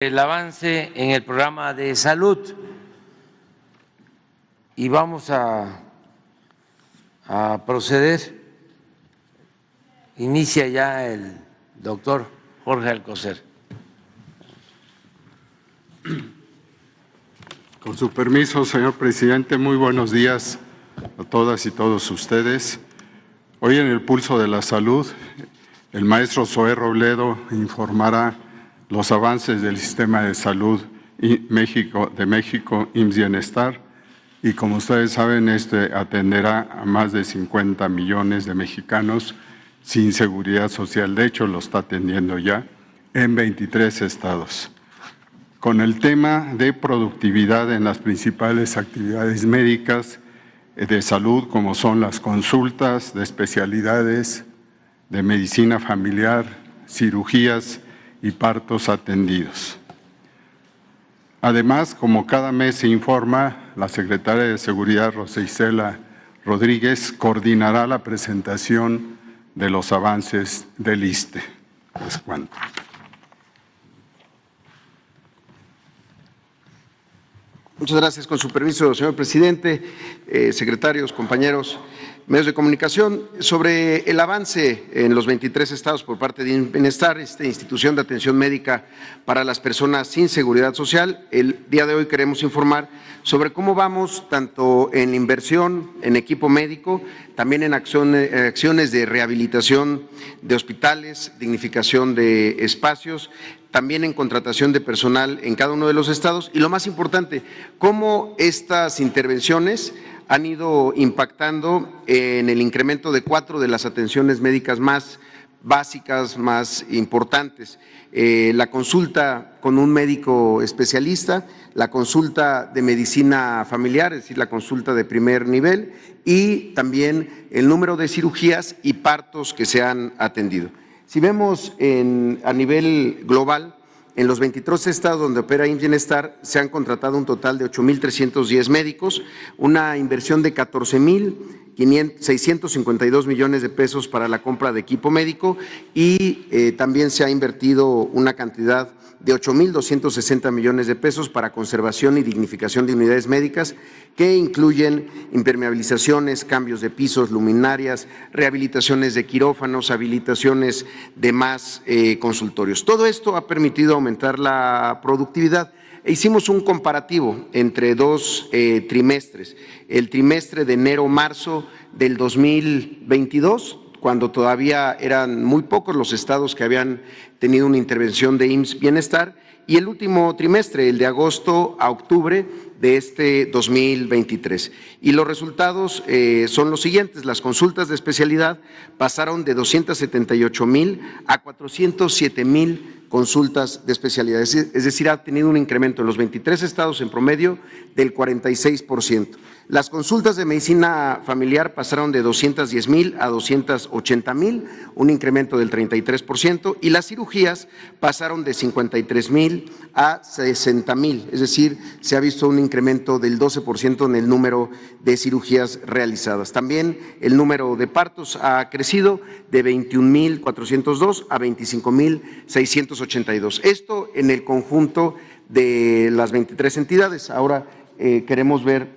el avance en el programa de salud y vamos a, proceder. Inicia ya el doctor Jorge Alcocer. Con su permiso, señor presidente, muy buenos días a todas y todos ustedes. Hoy en el pulso de la salud, el maestro Zoé Robledo informará los avances del sistema de salud México, de México, IMSS Bienestar, y como ustedes saben, este atenderá a más de 50 millones de mexicanos sin seguridad social. De hecho, lo está atendiendo ya en 23 estados. Con el tema de productividad en las principales actividades médicas de salud, como son las consultas de especialidades de medicina familiar, cirugías, y partos atendidos. Además, como cada mes se informa, la secretaria de Seguridad, Rosa Rodríguez, coordinará la presentación de los avances del ISTE. pues cuánto. Muchas gracias. Con su permiso, señor presidente, eh, secretarios, compañeros, medios de comunicación, sobre el avance en los 23 estados por parte de Bienestar, esta institución de atención médica para las personas sin seguridad social, el día de hoy queremos informar sobre cómo vamos tanto en inversión en equipo médico, también en acciones de rehabilitación de hospitales, dignificación de espacios, también en contratación de personal en cada uno de los estados y lo más importante, cómo estas intervenciones han ido impactando en el incremento de cuatro de las atenciones médicas más básicas, más importantes. Eh, la consulta con un médico especialista, la consulta de medicina familiar, es decir, la consulta de primer nivel, y también el número de cirugías y partos que se han atendido. Si vemos en, a nivel global, en los 23 estados donde opera IMSS-Bienestar se han contratado un total de 8.310 médicos, una inversión de 14.000 652 millones de pesos para la compra de equipo médico y eh, también se ha invertido una cantidad de 8.260 millones de pesos para conservación y dignificación de unidades médicas que incluyen impermeabilizaciones, cambios de pisos, luminarias, rehabilitaciones de quirófanos, habilitaciones de más eh, consultorios. Todo esto ha permitido aumentar la productividad. Hicimos un comparativo entre dos eh, trimestres, el trimestre de enero-marzo del 2022, cuando todavía eran muy pocos los estados que habían tenido una intervención de IMSS Bienestar, y el último trimestre, el de agosto a octubre de este 2023. Y los resultados eh, son los siguientes. Las consultas de especialidad pasaron de 278 mil a 407 mil consultas de especialidades. Es decir, ha tenido un incremento en los 23 estados en promedio del 46 las consultas de medicina familiar pasaron de 210 mil a 280 mil, un incremento del 33%, y las cirugías pasaron de 53 mil a 60 mil, es decir, se ha visto un incremento del 12% en el número de cirugías realizadas. También el número de partos ha crecido de 21.402 mil a 25.682. mil Esto en el conjunto de las 23 entidades. Ahora eh, queremos ver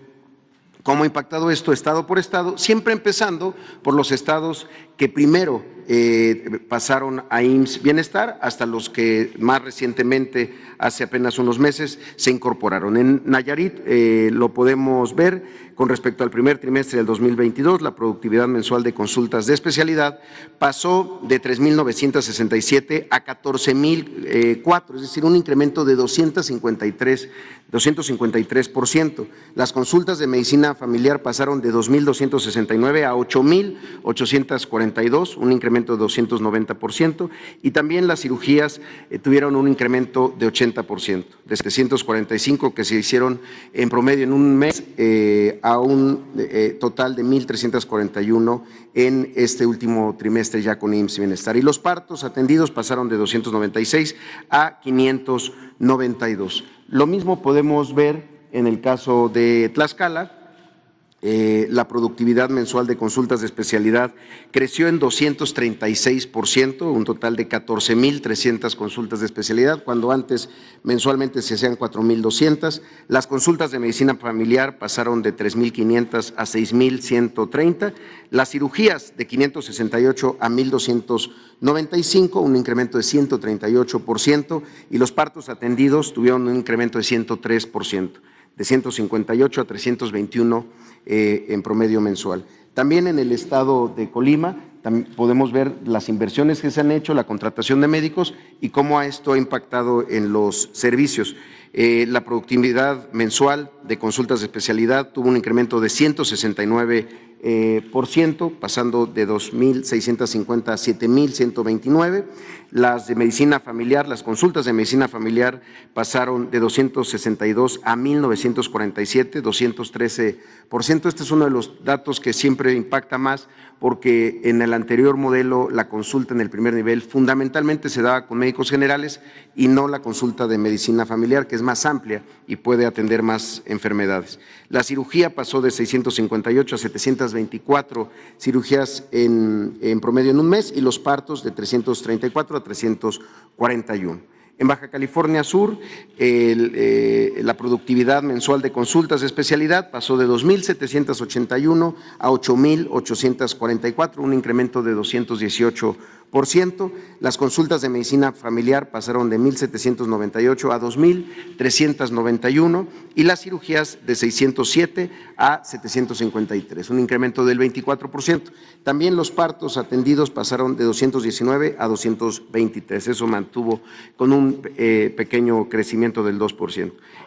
¿Cómo ha impactado esto estado por estado? Siempre empezando por los estados que primero eh, pasaron a IMSS Bienestar, hasta los que más recientemente, hace apenas unos meses, se incorporaron. En Nayarit eh, lo podemos ver con respecto al primer trimestre del 2022, la productividad mensual de consultas de especialidad pasó de 3.967 a 14.004, es decir, un incremento de 253, 253 por ciento. Las consultas de medicina familiar pasaron de 2.269 a 8.840 un incremento de 290%, y también las cirugías eh, tuvieron un incremento de 80%, de 745 que se hicieron en promedio en un mes eh, a un eh, total de 1.341 en este último trimestre ya con IMSS Bienestar. Y los partos atendidos pasaron de 296 a 592. Lo mismo podemos ver en el caso de Tlaxcala, eh, la productividad mensual de consultas de especialidad creció en 236%, un total de 14.300 consultas de especialidad, cuando antes mensualmente se hacían 4.200. Las consultas de medicina familiar pasaron de 3.500 a 6.130. Las cirugías de 568 a 1.295, un incremento de 138%, y los partos atendidos tuvieron un incremento de 103% de 158 a 321 eh, en promedio mensual. También en el estado de Colima podemos ver las inversiones que se han hecho, la contratación de médicos y cómo esto ha impactado en los servicios. Eh, la productividad mensual de consultas de especialidad tuvo un incremento de 169 eh, por ciento, pasando de 2.650 a 7.129. Las de medicina familiar, las consultas de medicina familiar pasaron de 262 a 1.947, 213 por ciento. Este es uno de los datos que siempre impacta más porque en el anterior modelo la consulta en el primer nivel fundamentalmente se daba con médicos generales y no la consulta de medicina familiar, que es más amplia y puede atender más enfermedades. La cirugía pasó de 658 a 700 24 cirugías en, promedio en un mes y los partos de 334 a 341. En Baja California Sur, eh, la productividad mensual de consultas de especialidad pasó de 2.781 a 8.844, un incremento de 218 por ciento. Las consultas de medicina familiar pasaron de 1.798 a 2.391 y las cirugías de 607 a 753, un incremento del 24 También los partos atendidos pasaron de 219 a 223. Eso mantuvo con un eh, pequeño crecimiento del 2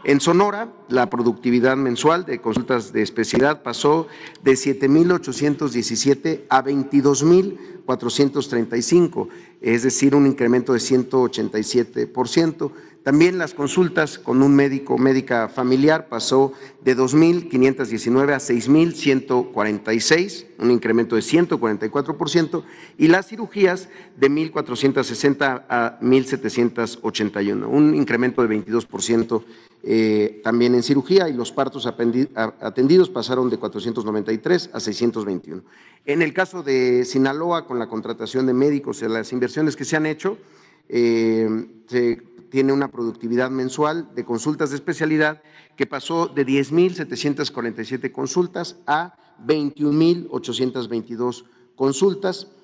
En Sonora, la productividad mensual de consultas de especialidad pasó de 7.817 a 22.000. 435, es decir, un incremento de 187%. También las consultas con un médico médica familiar pasó de 2.519 a 6.146, un incremento de 144%, y las cirugías de 1.460 a 1.781, un incremento de 22% eh, también en cirugía, y los partos atendidos pasaron de 493 a 621. En el caso de Sinaloa, con la contratación de médicos y las inversiones que se han hecho, eh, se tiene una productividad mensual de consultas de especialidad que pasó de 10.747 consultas a 21.822 consultas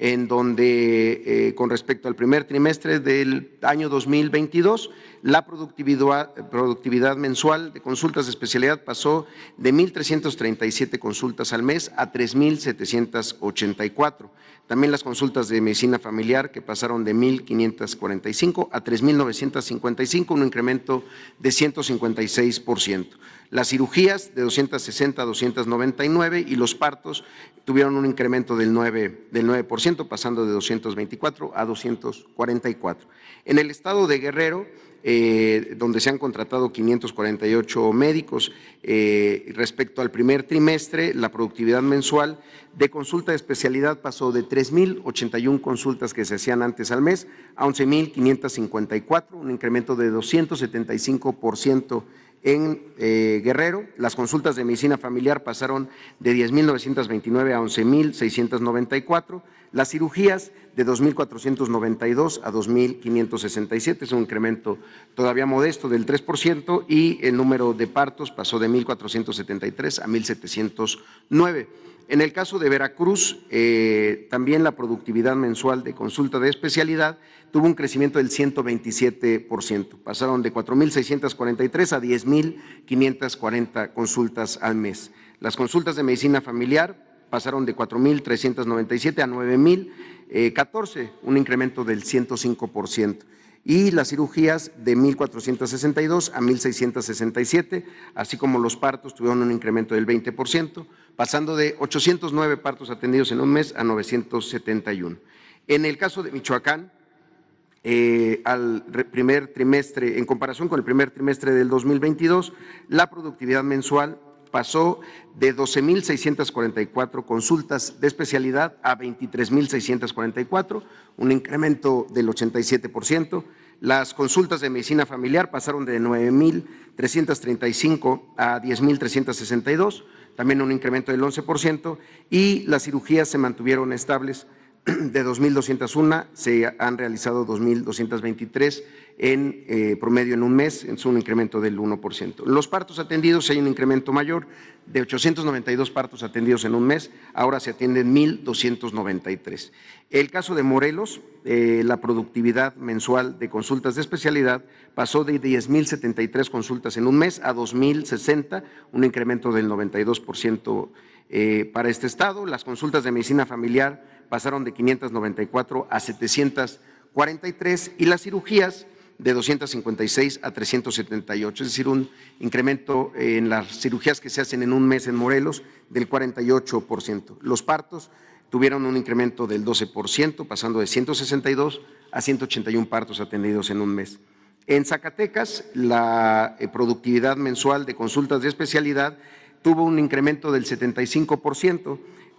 en donde eh, con respecto al primer trimestre del año 2022, la productividad, productividad mensual de consultas de especialidad pasó de 1.337 consultas al mes a 3.784. También las consultas de medicina familiar que pasaron de 1.545 a 3.955, un incremento de 156 las cirugías de 260 a 299 y los partos tuvieron un incremento del 9%, del 9 pasando de 224 a 244. En el estado de Guerrero, eh, donde se han contratado 548 médicos. Eh, respecto al primer trimestre, la productividad mensual de consulta de especialidad pasó de 3.081 consultas que se hacían antes al mes a 11.554, un incremento de 275 por ciento en eh, Guerrero. Las consultas de medicina familiar pasaron de mil 10.929 a mil 11.694. Las cirugías de 2.492 a 2.567, es un incremento todavía modesto del 3% y el número de partos pasó de 1.473 a 1.709. En el caso de Veracruz, eh, también la productividad mensual de consulta de especialidad tuvo un crecimiento del 127%, pasaron de 4.643 a 10.540 consultas al mes. Las consultas de medicina familiar pasaron de 4.397 a 9.014, eh, un incremento del 105%, y las cirugías de 1.462 a 1.667, así como los partos tuvieron un incremento del 20%, pasando de 809 partos atendidos en un mes a 971. En el caso de Michoacán, eh, al primer trimestre, en comparación con el primer trimestre del 2022, la productividad mensual pasó de 12.644 consultas de especialidad a 23.644, un incremento del 87%. Las consultas de medicina familiar pasaron de 9.335 a 10.362, también un incremento del 11%, y las cirugías se mantuvieron estables de 2.201 se han realizado 2.223 en eh, promedio en un mes, es un incremento del 1%. Los partos atendidos hay un incremento mayor de 892 partos atendidos en un mes, ahora se atienden 1.293. El caso de Morelos, eh, la productividad mensual de consultas de especialidad pasó de 10.073 consultas en un mes a 2.060, un incremento del 92% eh, para este estado. Las consultas de medicina familiar pasaron de 594 a 743 y las cirugías de 256 a 378, es decir, un incremento en las cirugías que se hacen en un mes en Morelos del 48%. Los partos tuvieron un incremento del 12%, pasando de 162 a 181 partos atendidos en un mes. En Zacatecas, la eh, productividad mensual de consultas de especialidad tuvo un incremento del 75%,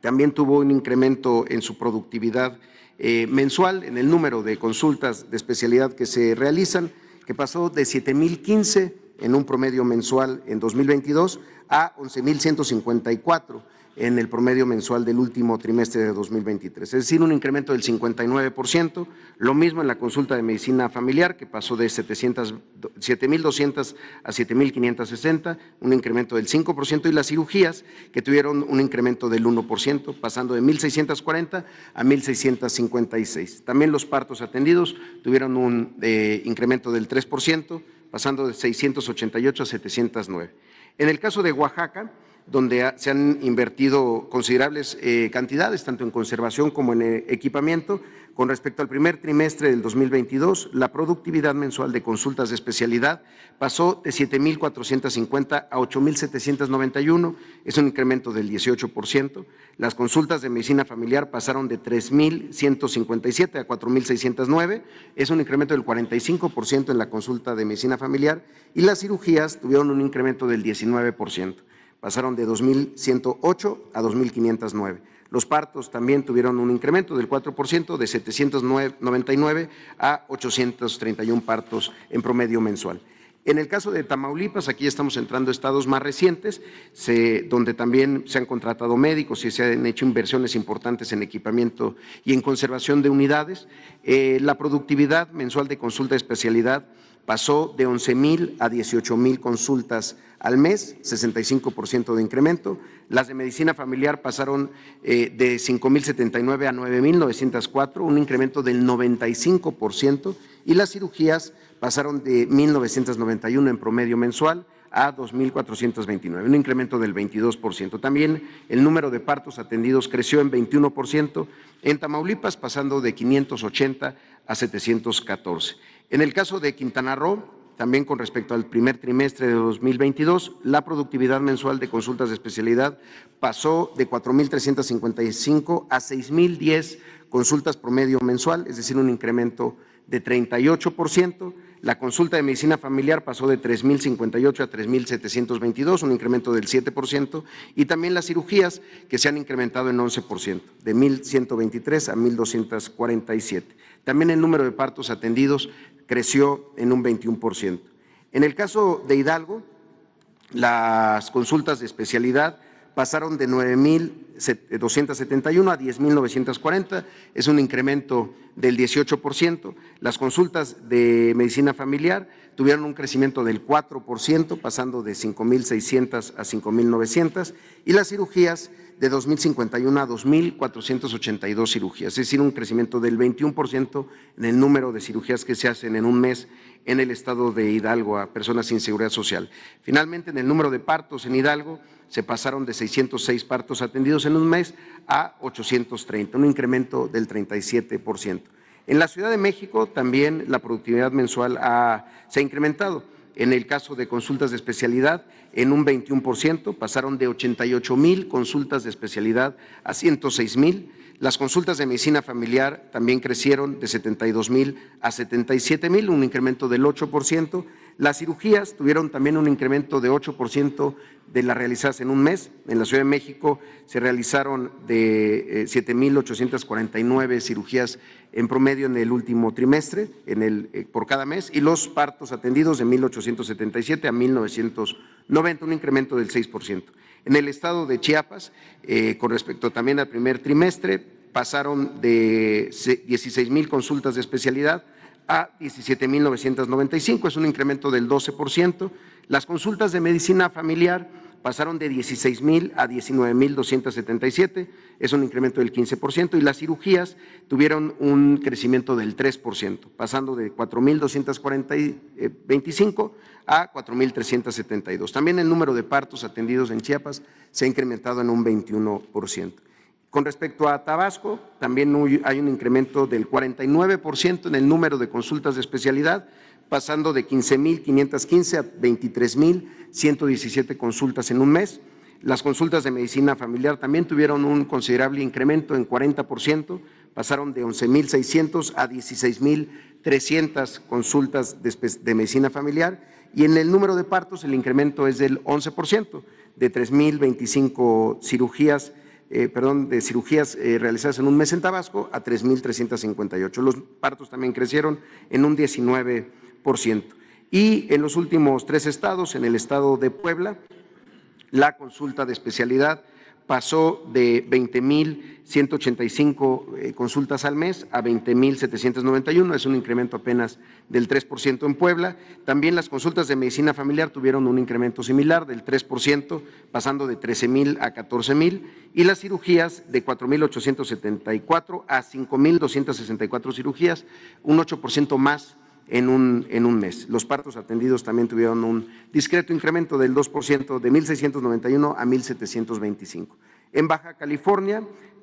También tuvo un incremento en su productividad eh, mensual, en el número de consultas de especialidad que se realizan, que pasó de 7.015 en un promedio mensual en 2022 a 11.154 en el promedio mensual del último trimestre de 2023, es decir, un incremento del 59%, lo mismo en la consulta de medicina familiar, que pasó de 7.200 a 7.560, un incremento del 5%, y las cirugías, que tuvieron un incremento del 1%, pasando de 1.640 a 1.656. También los partos atendidos tuvieron un eh, incremento del 3%, pasando de 688 a 709. En el caso de Oaxaca, donde se han invertido considerables eh, cantidades, tanto en conservación como en eh, equipamiento. Con respecto al primer trimestre del 2022, la productividad mensual de consultas de especialidad pasó de 7.450 a 8.791, es un incremento del 18%. Las consultas de medicina familiar pasaron de 3.157 a 4.609, es un incremento del 45% en la consulta de medicina familiar y las cirugías tuvieron un incremento del 19% pasaron de 2.108 a 2.509. Los partos también tuvieron un incremento del 4%, de 799 a 831 partos en promedio mensual. En el caso de Tamaulipas, aquí estamos entrando a estados más recientes, donde también se han contratado médicos y se han hecho inversiones importantes en equipamiento y en conservación de unidades. Eh, la productividad mensual de consulta de especialidad pasó de 11.000 a 18.000 consultas al mes, 65% de incremento. Las de medicina familiar pasaron eh, de 5.079 a 9.904, un incremento del 95%, y las cirugías pasaron de 1.991 en promedio mensual a 2.429, un incremento del 22%. También el número de partos atendidos creció en 21% en Tamaulipas, pasando de 580 a 714. En el caso de Quintana Roo, también con respecto al primer trimestre de 2022, la productividad mensual de consultas de especialidad pasó de 4.355 a 6.010 consultas promedio mensual, es decir, un incremento de 38%. La consulta de medicina familiar pasó de 3.058 a 3.722, un incremento del 7%, y también las cirugías que se han incrementado en 11%, de 1.123 a 1.247. También el número de partos atendidos creció en un 21%. En el caso de Hidalgo, las consultas de especialidad pasaron de 9.271 a 10.940, es un incremento del 18%. Las consultas de medicina familiar tuvieron un crecimiento del 4%, pasando de 5.600 a 5.900, y las cirugías de 2.051 a 2.482 cirugías, es decir, un crecimiento del 21% en el número de cirugías que se hacen en un mes en el estado de Hidalgo a personas sin seguridad social. Finalmente, en el número de partos en Hidalgo se pasaron de 606 partos atendidos en un mes a 830, un incremento del 37%. En la Ciudad de México también la productividad mensual se ha incrementado. En el caso de consultas de especialidad, en un 21%, pasaron de 88 mil consultas de especialidad a 106 mil. Las consultas de medicina familiar también crecieron de 72 mil a 77 mil, un incremento del 8%. Las cirugías tuvieron también un incremento de 8% de las realizadas en un mes. En la Ciudad de México se realizaron de 7.849 eh, cirugías en promedio en el último trimestre, en el, eh, por cada mes, y los partos atendidos de 1.877 a 1.990, un incremento del 6%. En el estado de Chiapas, eh, con respecto también al primer trimestre, pasaron de 16.000 consultas de especialidad a 17.995, es un incremento del 12%. Las consultas de medicina familiar pasaron de 16.000 a 19.277, es un incremento del 15%, y las cirugías tuvieron un crecimiento del 3%, pasando de 4.225 a 4.372. También el número de partos atendidos en Chiapas se ha incrementado en un 21%. Con respecto a Tabasco, también hay un incremento del 49% en el número de consultas de especialidad, pasando de 15.515 a 23.117 consultas en un mes. Las consultas de medicina familiar también tuvieron un considerable incremento en 40%, pasaron de 11.600 a 16.300 consultas de, medicina familiar y en el número de partos el incremento es del 11%, de 3.025 cirugías eh, perdón, de cirugías eh, realizadas en un mes en Tabasco a 3.358. Los partos también crecieron en un 19%. Y en los últimos tres estados, en el estado de Puebla, la consulta de especialidad pasó de 20.000 185 eh, consultas al mes a 20.791, es un incremento apenas del 3% en Puebla. También las consultas de medicina familiar tuvieron un incremento similar del 3%, pasando de 13.000 a 14.000, y las cirugías de 4.874 a 5.264 cirugías, un 8% más en un, en un mes. Los partos atendidos también tuvieron un discreto incremento del 2%, de 1.691 a 1.725. En Baja California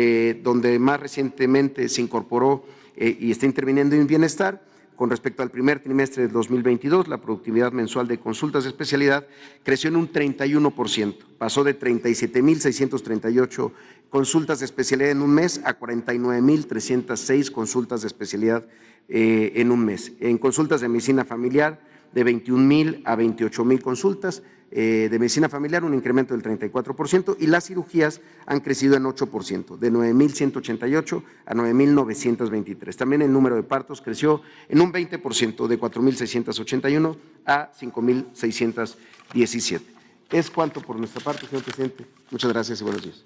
Eh, donde más recientemente se incorporó eh, y está interviniendo en bienestar. Con respecto al primer trimestre de 2022, la productividad mensual de consultas de especialidad creció en un 31%, pasó de 37.638 consultas de especialidad en un mes a 49.306 consultas de especialidad eh, en un mes. En consultas de medicina familiar, de 21 mil a 28 mil consultas eh, de medicina familiar, un incremento del 34%, y las cirugías han crecido en 8%, de 9.188 a 9.923. También el número de partos creció en un 20%, de 4.681 a 5.617. Es cuanto por nuestra parte, señor presidente. Muchas gracias y buenos días.